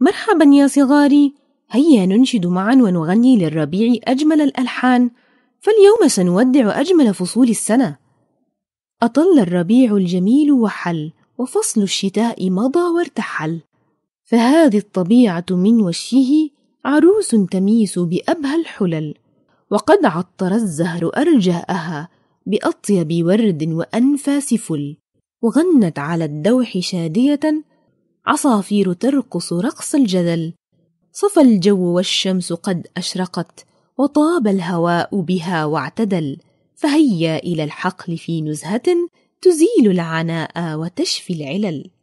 مرحبا يا صغاري هيا ننشد معا ونغني للربيع أجمل الألحان فاليوم سنودع أجمل فصول السنة أطل الربيع الجميل وحل وفصل الشتاء مضى وارتحل فهذه الطبيعة من وشه عروس تميس بأبهى الحلل وقد عطر الزهر أرجاءها بأطيب ورد وأنفاس فل وغنت على الدوح شادية عصافير ترقص رقص الجدل صفى الجو والشمس قد أشرقت وطاب الهواء بها واعتدل فهيا إلى الحقل في نزهة تزيل العناء وتشفي العلل